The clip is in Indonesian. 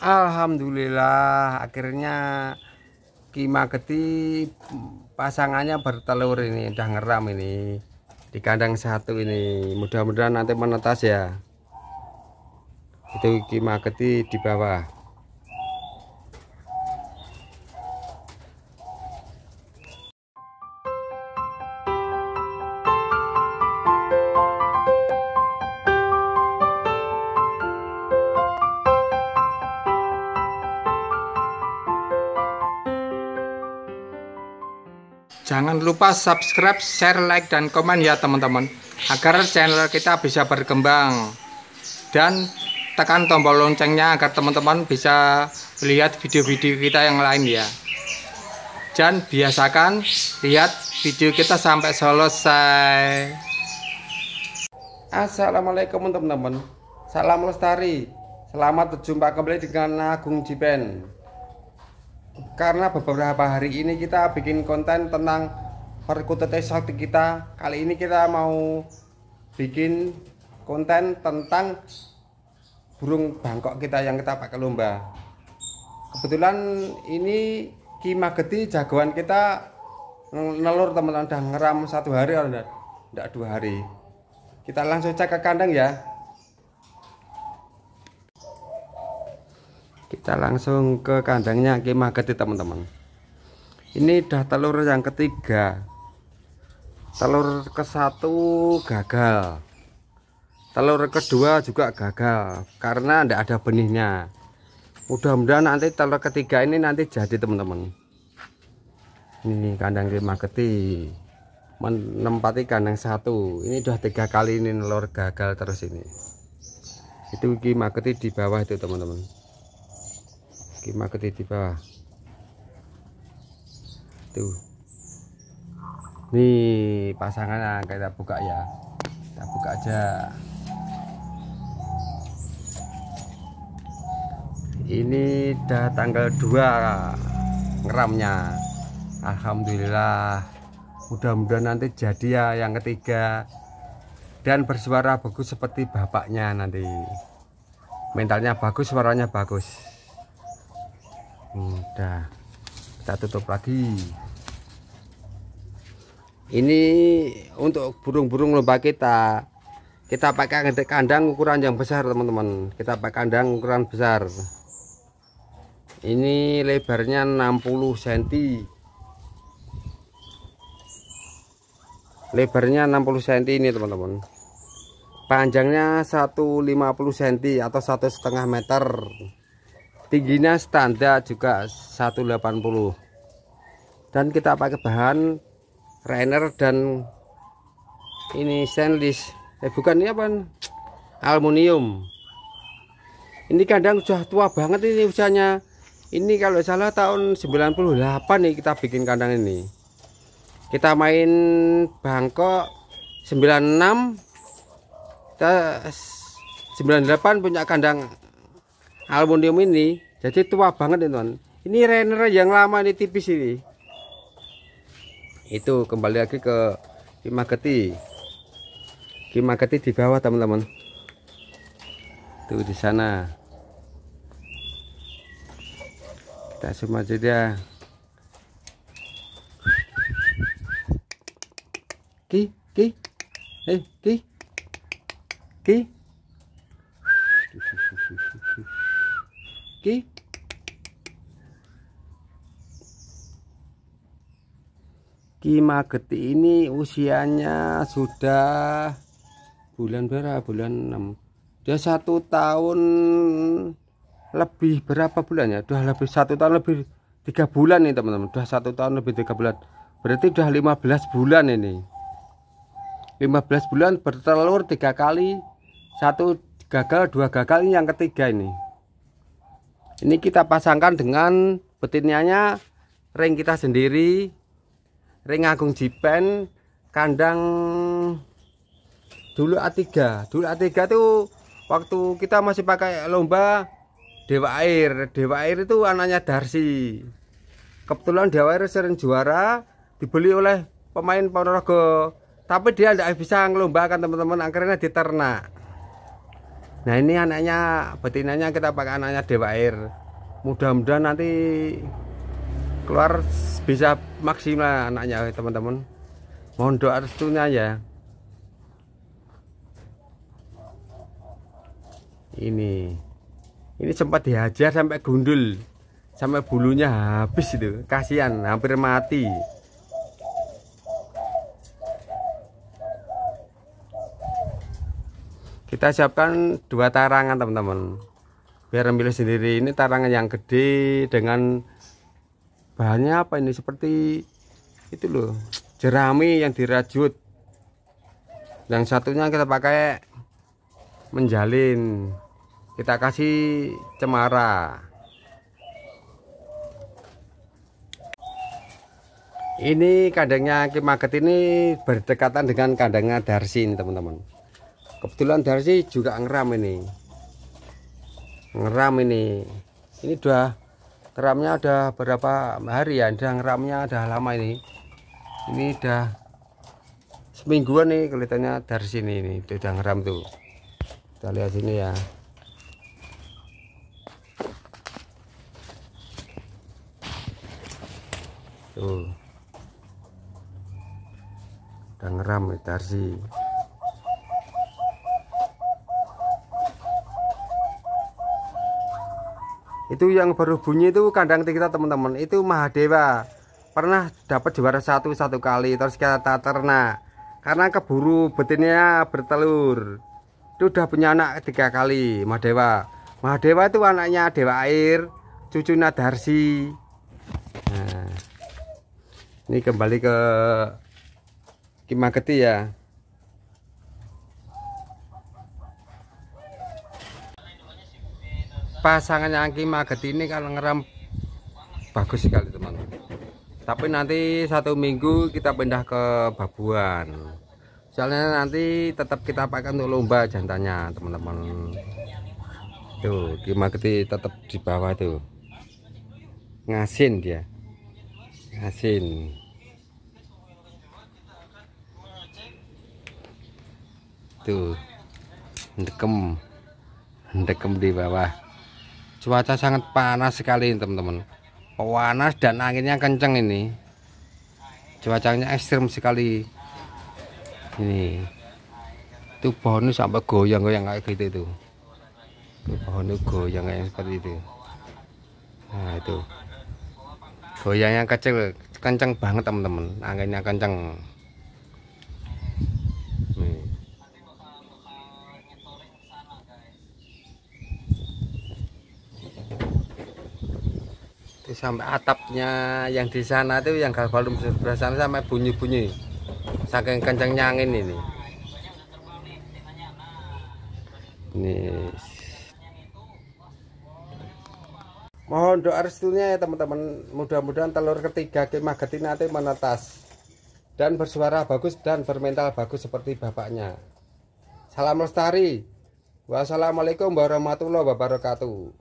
Alhamdulillah akhirnya Kima Geti pasangannya bertelur ini udah ngeram ini di kandang satu ini mudah-mudahan nanti menetas ya itu Kima Geti di bawah Jangan lupa subscribe, share, like, dan komen ya teman-teman Agar channel kita bisa berkembang Dan tekan tombol loncengnya agar teman-teman bisa lihat video-video kita yang lain ya Dan biasakan lihat video kita sampai selesai Assalamualaikum teman-teman Salam lestari Selamat berjumpa kembali dengan Agung Jipen karena beberapa hari ini kita bikin konten tentang perkutetes sakti kita kali ini kita mau bikin konten tentang burung bangkok kita yang kita pakai lomba kebetulan ini Ki Mageti jagoan kita nelur teman-teman udah ngeram satu hari atau enggak dua hari kita langsung cek ke kandang ya kita langsung ke kandangnya kemah gede ya, teman-teman ini udah telur yang ketiga telur ke satu gagal telur kedua juga gagal karena tidak ada benihnya mudah-mudahan nanti telur ketiga ini nanti jadi teman-teman ini kandang kemah keti menempati kandang satu ini udah tiga kali ini telur gagal terus ini itu kemah keti di bawah itu teman-teman kima bawah. tuh nih pasangan kita buka ya kita buka aja ini udah tanggal 2 ngeramnya Alhamdulillah mudah-mudahan nanti jadi ya yang ketiga dan bersuara bagus seperti bapaknya nanti mentalnya bagus suaranya bagus udah kita tutup lagi ini untuk burung-burung lomba kita kita pakai kandang ukuran yang besar teman-teman kita pakai kandang ukuran besar ini lebarnya 60 cm lebarnya 60 cm ini teman-teman panjangnya 150 cm atau satu setengah meter tingginya standar juga 180 dan kita pakai bahan rainer dan ini stainless eh bukan ini apa aluminium ini kadang sudah tua banget ini usianya. ini kalau salah tahun 98 nih kita bikin kandang ini kita main Bangkok 96 kita 98 punya kandang aluminium ini jadi tua banget ini teman ini renner yang lama ini tipis ini itu kembali lagi ke Kimageti Kimageti di bawah teman-teman tuh di sana kita semua jadi ya ki ki eh ki ki Okay. Kima geti ini usianya sudah bulan berapa? Bulan 6. Dia satu tahun lebih berapa bulan ya? Sudah lebih satu tahun lebih tiga bulan nih teman-teman. Sudah satu tahun lebih tiga bulan. Berarti sudah 15 bulan ini. 15 bulan bertelur tiga kali. Satu gagal, dua gagal ini yang ketiga ini ini kita pasangkan dengan betinnya ring kita sendiri ring agung jipen kandang dulu A3 dulu A3 itu waktu kita masih pakai lomba Dewa Air Dewa Air itu anaknya Darsi kebetulan Dewa Air sering juara dibeli oleh pemain Ponorogo tapi dia tidak bisa ngelombakan teman-teman akhirnya diternak nah ini anaknya betinanya kita pakai anaknya dewa air mudah-mudahan nanti keluar bisa maksimal anaknya teman-teman mohon doa restunya ya ini ini sempat dihajar sampai gundul sampai bulunya habis itu kasihan hampir mati kita siapkan dua tarangan teman-teman biar memilih sendiri ini tarangan yang gede dengan bahannya apa ini seperti itu loh jerami yang dirajut yang satunya kita pakai menjalin kita kasih cemara ini kandangnya kimaget ini berdekatan dengan kandangnya Darsin teman-teman kebetulan dari juga ngeram ini ngeram ini ini udah keramnya ada berapa hari ya udah ngeramnya udah lama ini ini udah semingguan nih kelihatannya dari sini ini udah ngeram tuh kita lihat sini ya tuh udah ngeram dari itu yang baru bunyi itu kandang kita teman-teman itu Mahadewa pernah dapat juara satu satu kali terus kita ternak karena keburu betinnya bertelur itu udah punya anak tiga kali Mahadewa Mahadewa itu anaknya Dewa Air cucu Nadarsi nah, ini kembali ke Kimaketi ya pasangannya angki maget ini kalau ngeram bagus sekali teman teman tapi nanti satu minggu kita pindah ke babuan soalnya nanti tetap kita pakai untuk lomba jantannya teman-teman tuh maget tetap di bawah tuh ngasin dia ngasin tuh ndekem ndekem di bawah cuaca sangat panas sekali teman-teman panas dan anginnya kenceng ini cuacanya ekstrim sekali ini itu pohon sampai goyang-goyang kayak gitu itu itu pohon itu goyang kayak seperti itu nah itu goyangnya kecil kenceng banget teman-teman anginnya kenceng sampai atapnya yang di sana itu yang gak galvalum sana sampai bunyi-bunyi saking kencangnya angin ini ini mohon doa restunya ya teman-teman mudah-mudahan telur ketiga Ki nanti itu menetas dan bersuara bagus dan bermental bagus seperti bapaknya salam lestari wassalamualaikum warahmatullahi wabarakatuh